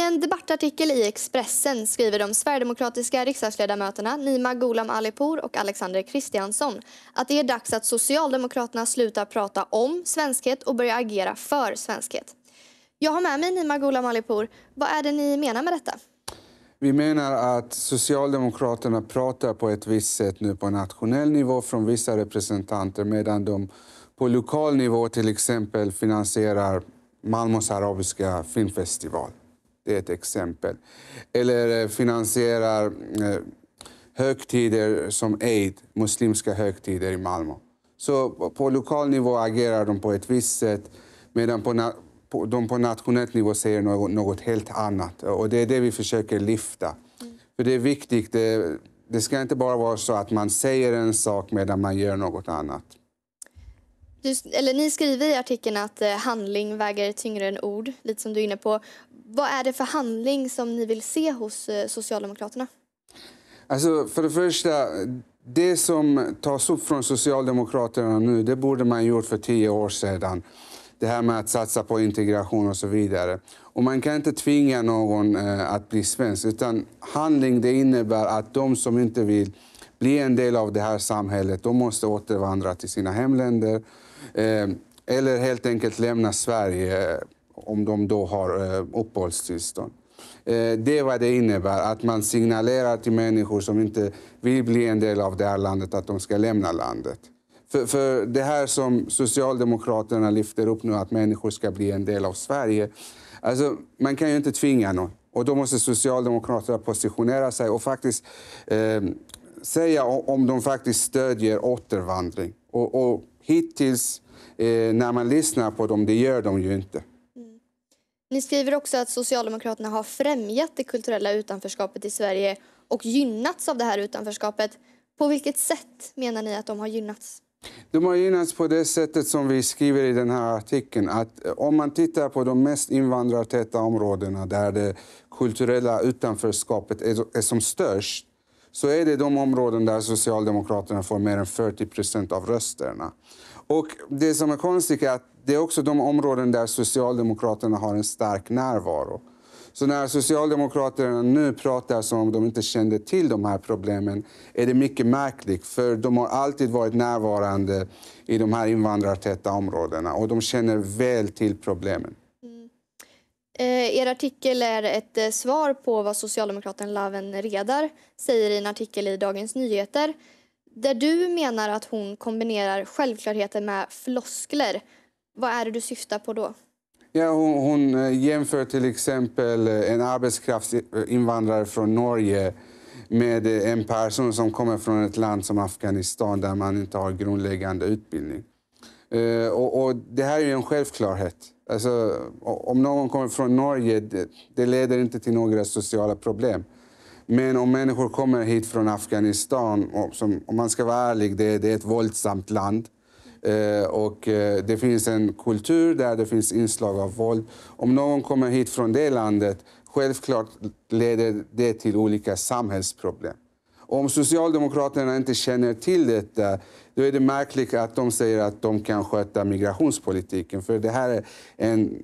I en debattartikel i Expressen skriver de sverigedemokratiska riksdagsledamöterna Nima Gholam Alipour och Alexander Kristiansson att det är dags att Socialdemokraterna slutar prata om svenskhet och börjar agera för svenskhet. Jag har med mig Nima Gholam Alipour. Vad är det ni menar med detta? Vi menar att Socialdemokraterna pratar på ett visst sätt nu på nationell nivå från vissa representanter medan de på lokal nivå till exempel finansierar Malmös arabiska filmfestival. Det är ett exempel. Eller eh, finansierar eh, högtider som Eid, muslimska högtider i Malmö. Så på lokal nivå agerar de på ett visst sätt medan på de på nationell nivå säger något, något, helt annat. Och Det är det vi försöker lyfta. Mm. För Det är viktigt. Det, det ska inte bara vara så att man säger en sak medan man gör något annat. Du, eller ni skriver i artikeln att eh, handling väger tyngre än ord, lite som du är inne på. Vad är det för handling som ni vill se hos eh, Socialdemokraterna? Alltså, för det första, det som tas upp från Socialdemokraterna nu, det borde man gjort för tio år sedan. Det här med att satsa på integration och så vidare. Och man kan inte tvinga någon eh, att bli svensk, utan handling det innebär att de som inte vill bli en del av det här samhället, de måste återvandra till sina hemländer. Eh, eller helt enkelt lämna Sverige om de då har eh, uppehållstillstånd. Eh, det är vad det innebär, att man signalerar till människor som inte vill bli en del av det här landet att de ska lämna landet. För, för det här som Socialdemokraterna lyfter upp nu, att människor ska bli en del av Sverige. Alltså, man kan ju inte tvinga någon. Och då måste Socialdemokraterna positionera sig och faktiskt eh, säga om de faktiskt stödjer återvandring. Och, och hittills, eh, när man lyssnar på dem, det gör de ju inte. Ni skriver också att Socialdemokraterna har främjat det kulturella utanförskapet i Sverige och gynnats av det här utanförskapet. På vilket sätt menar ni att de har gynnats? De har gynnats på det sättet som vi skriver i den här artikeln. Att eh, om man tittar på de mest invandrartäta områdena där det kulturella utanförskapet är som störst så är det de områden där Socialdemokraterna får mer än 40 procent av rösterna. Och det som är konstigt är att det är också de områden där Socialdemokraterna har en stark närvaro. Så när Socialdemokraterna nu pratar som om de inte kände till de här problemen är det mycket märkligt, för de har alltid varit närvarande i de här invandrartäta områdena och de känner väl till problemen. Mm. Eh, er artikel är ett eh, svar på vad socialdemokraten Laven Redar säger i en artikel i Dagens Nyheter där du menar att hon kombinerar självklarheter med floskler, vad är det du syftar på då? Ja, hon, hon eh, jämför till exempel eh, en arbetskraftsinvandrare från Norge med eh, en person som kommer från ett land som Afghanistan där man inte har grundläggande utbildning. Och, och det här är ju en självklarhet. Alltså, om någon kommer från Norge, det, det leder inte till några sociala problem. Men om människor kommer hit från Afghanistan, och som, om man ska vara ärlig, det, det är ett våldsamt land. Eh, och eh, Det finns en kultur där det finns inslag av våld. Om någon kommer hit från det landet, självklart leder det till olika samhällsproblem. Och om Socialdemokraterna inte känner till detta, då är det märkligt att de säger att de kan sköta migrationspolitiken. För det här är en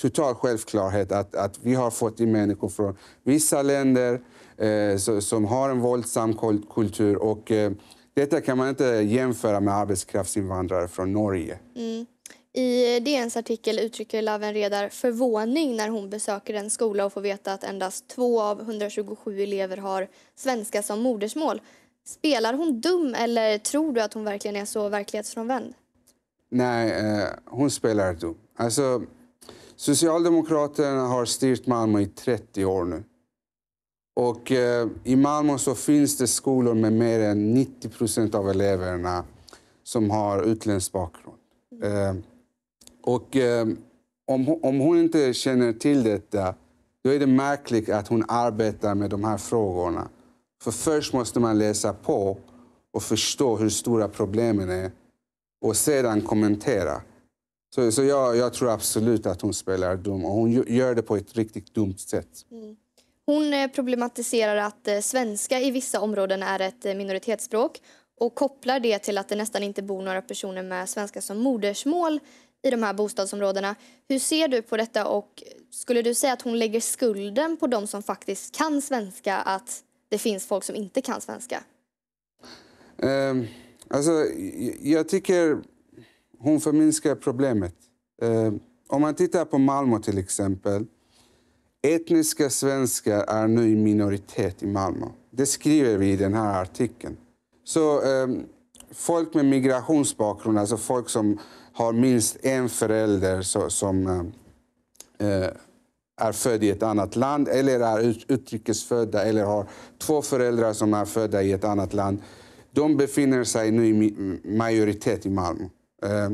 total självklarhet att, att vi har fått in människor från vissa länder Eh, som har en våldsam kultur. Och, eh, detta kan man inte jämföra med arbetskraftsinvandrare från Norge. Mm. I DNs artikel uttrycker Laven Redar förvåning när hon besöker en skola och får veta att endast två av 127 elever har svenska som modersmål. Spelar hon dum eller tror du att hon verkligen är så verklighetsfrånvänd? Nej, eh, hon spelar dum. Alltså, Socialdemokraterna har styrt Malmö i 30 år nu. Och eh, i Malmö så finns det skolor med mer än 90 procent av eleverna som har utländsk bakgrund. Mm. Eh, och eh, om, om hon inte känner till detta, då är det märkligt att hon arbetar med de här frågorna. För först måste man läsa på och förstå hur stora problemen är och sedan kommentera. Så, så jag, jag tror absolut att hon spelar dum och hon gör det på ett riktigt dumt sätt. Mm. Hon eh, problematiserar att eh, svenska i vissa områden är ett eh, minoritetsspråk och kopplar det till att det nästan inte bor några personer med svenska som modersmål i de här bostadsområdena. Hur ser du på detta och skulle du säga att hon lägger skulden på de som faktiskt kan svenska att det finns folk som inte kan svenska? Um, alltså, jag tycker hon förminskar problemet. Um, om man tittar på Malmö till exempel Etniska svenskar är nu i minoritet i Malmö. Det skriver vi i den här artikeln. Så eh, folk med migrationsbakgrund, alltså folk som har minst en förälder så, som ehm, eh, är född i ett annat land eller är utrikesfödda eller har två föräldrar som är födda i ett annat land. De befinner sig nu i majoritet i Malmö. Eh,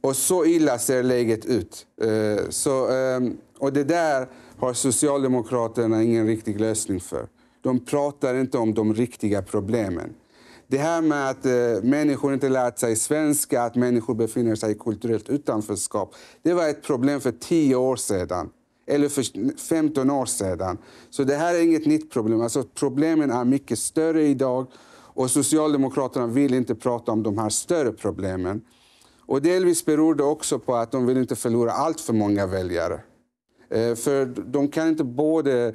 och så illa ser läget ut. Eh, så, ehm, och det där har Socialdemokraterna ingen riktig lösning för. De pratar inte om de riktiga problemen. Det här med att eh, människor inte lärt sig svenska, att människor befinner sig i kulturellt utanförskap. Det var ett problem för 10 år sedan, eller för 15 år sedan. Så det här är inget nytt problem. Alltså, problemen är mycket större idag och Socialdemokraterna vill inte prata om de här större problemen. Och delvis beror det också på att de vill inte förlora allt för många väljare. Eh, för de kan inte både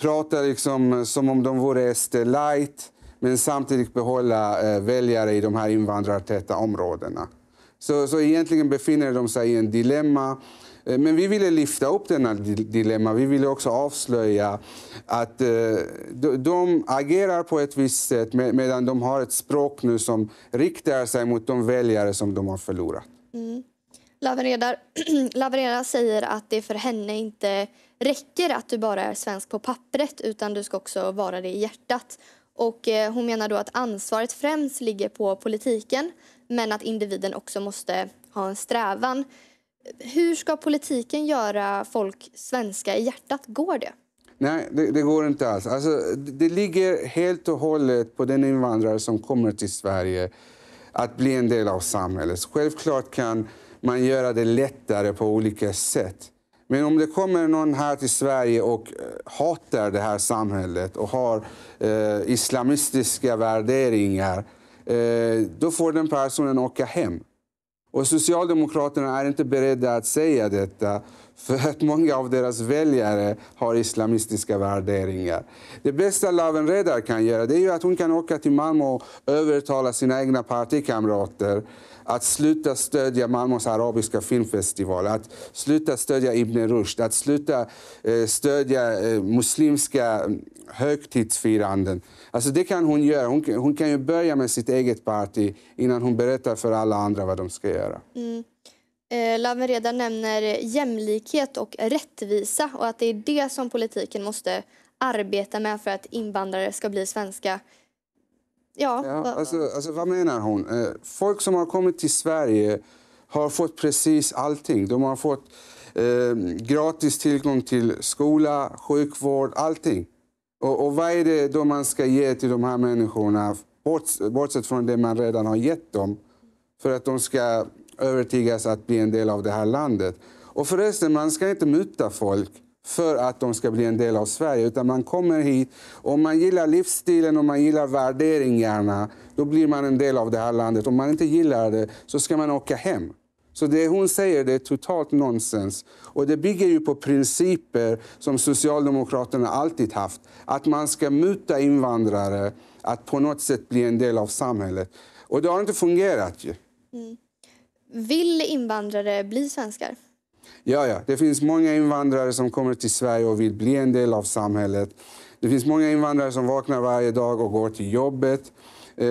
prata liksom som om de vore SD light men samtidigt behålla eh, väljare i de här invandrartäta områdena. Så, så egentligen befinner de sig i en dilemma. Eh, men vi ville lyfta upp denna dilemma. Vi ville också avslöja att de agerar på ett visst sätt medan de har ett språk nu som riktar sig mot de väljare som de har förlorat. Mm. Lavereda, Lavereda säger att det för henne inte räcker att du bara är svensk på pappret utan du ska också vara det i hjärtat. Och eh, hon menar då att ansvaret främst ligger på politiken men att individen också måste ha en strävan. Hur ska politiken göra folk svenska i hjärtat? Går det? Nej, det, det, går inte alls. Alltså, det ligger helt och hållet på den invandrare som kommer till Sverige att bli en del av samhället. Självklart kan man göra det lättare på olika sätt. Men om det kommer någon här till Sverige och eh, hatar det här samhället och har eh, islamistiska värderingar, eh, då får den personen åka hem. Och Socialdemokraterna är inte beredda att säga detta för att många av deras väljare har islamistiska värderingar. Det bästa Lawen Redar kan göra det är att hon kan åka till Malmö och övertala sina egna partikamrater att sluta stödja Malmös arabiska filmfestival, att sluta stödja Ibn Rushd, att sluta eh, stödja eh, muslimska högtidsfiranden. Alltså det kan hon göra. Hon, hon, kan ju börja med sitt eget parti innan hon berättar för alla andra vad de ska göra. Mm. Eh, Laven nämner jämlikhet och rättvisa och att det är det som politiken måste arbeta med för att invandrare ska bli svenska. Ja, ja alltså, alltså, vad menar hon? Eh, folk som har kommit till Sverige har fått precis allting. De har fått eh, gratis tillgång till skola, sjukvård, allting. Och, och vad är det då man ska ge till de här människorna, bortsett från det man redan har gett dem, för att de ska övertygas att bli en del av det här landet? Och förresten, man ska inte muta folk för att de ska bli en del av Sverige. Utan man kommer hit, om man gillar livsstilen och man gillar värderingarna, då blir man en del av det här landet. Om man inte gillar det så ska man åka hem. Så det hon säger det är totalt nonsens. Och det bygger ju på principer som Socialdemokraterna alltid haft. Att man ska muta invandrare att på något sätt bli en del av samhället. Och det har inte fungerat ju. Mm. Vill invandrare bli svenskar? Ja, ja, det finns många invandrare som kommer till Sverige och vill bli en del av samhället. Det finns många invandrare som vaknar varje dag och går till jobbet. Eh,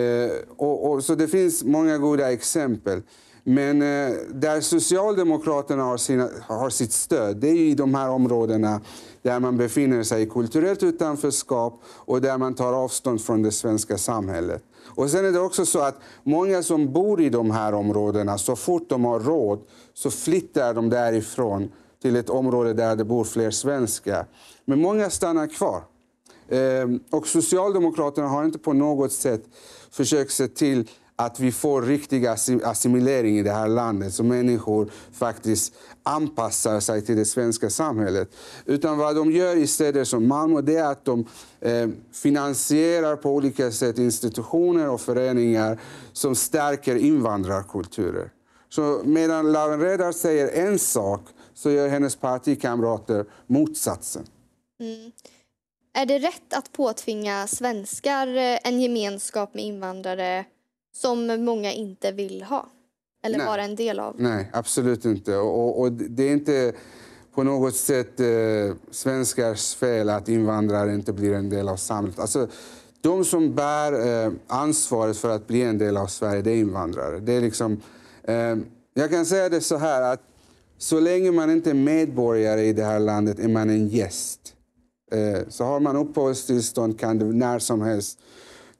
och, och, så det finns många goda exempel. Men eh, där Socialdemokraterna har, sina, har sitt stöd, det är i de här områdena där man befinner sig i kulturellt utanförskap och där man tar avstånd från det svenska samhället. Och sen är det också så att många som bor i de här områdena, så fort de har råd så flyttar de därifrån till ett område där det bor fler svenskar. Men många stannar kvar. Eh, och Socialdemokraterna har inte på något sätt försökt se till att vi får riktig assimilering i det här landet, så människor faktiskt anpassar sig till det svenska samhället. Utan vad de gör i städer som Malmö det är att de eh, finansierar på olika sätt institutioner och föreningar som stärker invandrarkulturer. Så medan Lauren Redar säger en sak så gör hennes partikamrater motsatsen. Mm. Är det rätt att påtvinga svenskar eh, en gemenskap med invandrare som många inte vill ha eller Nej. vara en del av. Nej, absolut inte. Och, och det är inte på något sätt eh, svenskars fel att invandrare inte blir en del av samhället. Alltså, de som bär eh, ansvaret för att bli en del av Sverige, det är invandrare. Det är liksom, eh, jag kan säga det så här att så länge man inte är medborgare i det här landet är man en gäst. Eh, så har man uppehållstillstånd kan du när som helst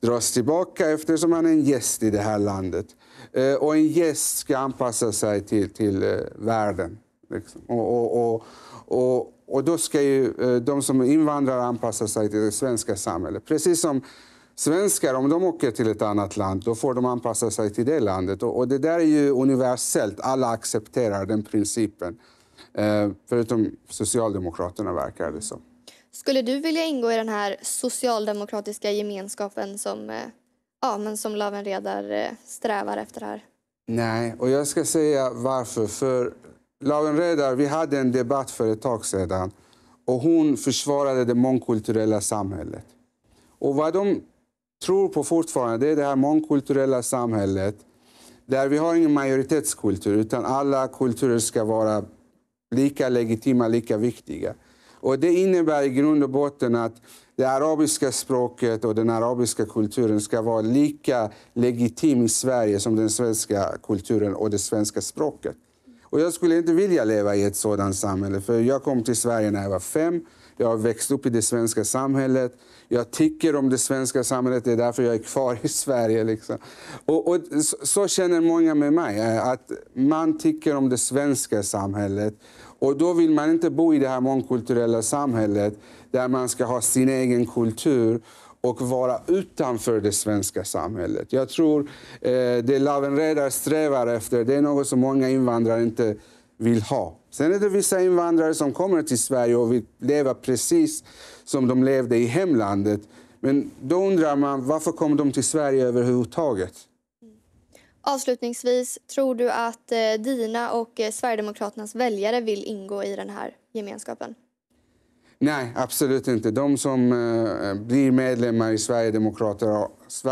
dras tillbaka eftersom han är en gäst i det här landet. Eh, och en gäst ska anpassa sig till, till eh, världen. Liksom. Och, och, och, och, då ska ju eh, de som är anpassa sig till det svenska samhället. Precis som svenskar, om de åker till ett annat land, då får de anpassa sig till det landet. Och, det där är ju universellt, alla accepterar den principen. förutom Socialdemokraterna verkar det som. Skulle du vilja ingå i den här socialdemokratiska gemenskapen som, eh, ja, men som Laven Redar eh, strävar efter här? Nej, och jag ska säga varför. För Laven Redar, vi hade en debatt för ett tag sedan och hon försvarade det mångkulturella samhället. Och vad de tror på fortfarande det är det här mångkulturella samhället där vi har ingen majoritetskultur utan alla kulturer ska vara lika legitima, lika viktiga. Och det innebär i grund och botten att det arabiska språket och den arabiska kulturen ska vara lika legitim i Sverige som den svenska kulturen och det svenska språket. Och jag skulle inte vilja leva i ett sådant samhälle. För Jag kom till Sverige när jag var fem. Jag har växt upp i det svenska samhället. Jag tycker om det svenska samhället, det är därför jag är kvar i Sverige. Liksom. Och, och så, känner många med mig, eh, att man tycker om det svenska samhället. Och då vill man inte bo i det här mångkulturella samhället där man ska ha sin egen kultur och vara utanför det svenska samhället. Jag tror eh, det Redar strävar efter det är något som många invandrare inte vill ha. Sen är det vissa invandrare som kommer till Sverige och vill leva precis som de levde i hemlandet. Men då undrar man varför kom de till Sverige överhuvudtaget? Avslutningsvis, tror du att eh, dina och eh, Sverigedemokraternas väljare vill ingå i den här gemenskapen? Nej, absolut inte. De som eh, blir medlemmar i Sverigedemokraterna,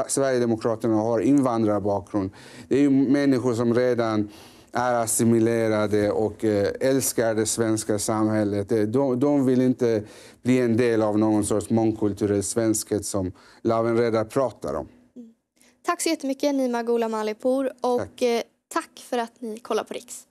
Sverigedemokraterna har invandrarbakgrund. Det är ju människor som redan är assimilerade och älskar det svenska samhället. De, de, vill inte bli en del av någon sorts mångkulturell svenskhet som Lawen redan pratar om. Tack så jättemycket Nima Gholam Alipour och tack. Eh, tack för att ni kollar på Riks.